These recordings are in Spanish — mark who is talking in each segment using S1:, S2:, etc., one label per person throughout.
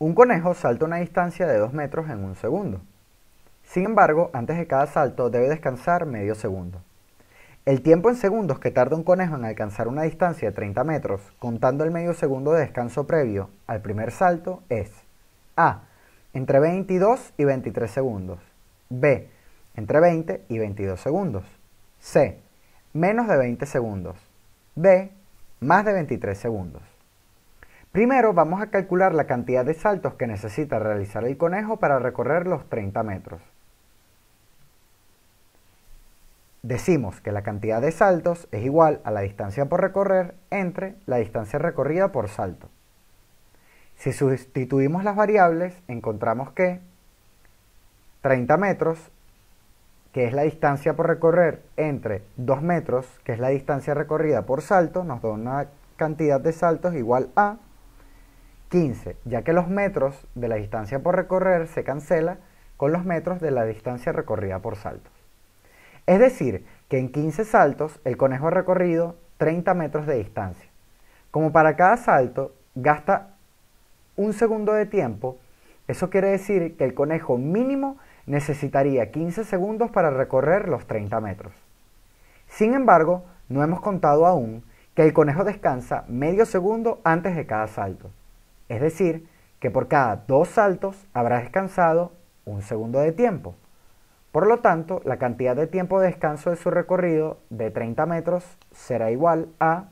S1: Un conejo salta una distancia de 2 metros en un segundo. Sin embargo, antes de cada salto debe descansar medio segundo. El tiempo en segundos que tarda un conejo en alcanzar una distancia de 30 metros, contando el medio segundo de descanso previo al primer salto, es A. Entre 22 y 23 segundos. B. Entre 20 y 22 segundos. C. Menos de 20 segundos. D. Más de 23 segundos. Primero vamos a calcular la cantidad de saltos que necesita realizar el conejo para recorrer los 30 metros. Decimos que la cantidad de saltos es igual a la distancia por recorrer entre la distancia recorrida por salto. Si sustituimos las variables, encontramos que 30 metros, que es la distancia por recorrer, entre 2 metros, que es la distancia recorrida por salto, nos da una cantidad de saltos igual a 15, ya que los metros de la distancia por recorrer se cancela con los metros de la distancia recorrida por saltos. Es decir, que en 15 saltos el conejo ha recorrido 30 metros de distancia. Como para cada salto gasta un segundo de tiempo, eso quiere decir que el conejo mínimo necesitaría 15 segundos para recorrer los 30 metros. Sin embargo, no hemos contado aún que el conejo descansa medio segundo antes de cada salto. Es decir, que por cada dos saltos habrá descansado un segundo de tiempo. Por lo tanto, la cantidad de tiempo de descanso de su recorrido de 30 metros será igual a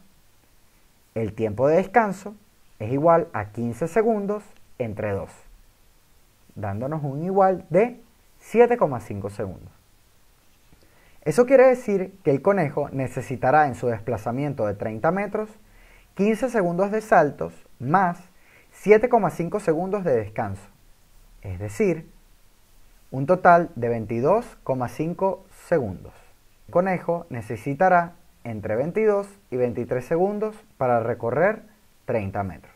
S1: el tiempo de descanso es igual a 15 segundos entre 2, dándonos un igual de 7,5 segundos. Eso quiere decir que el conejo necesitará en su desplazamiento de 30 metros 15 segundos de saltos más 7,5 segundos de descanso, es decir, un total de 22,5 segundos. El conejo necesitará entre 22 y 23 segundos para recorrer 30 metros.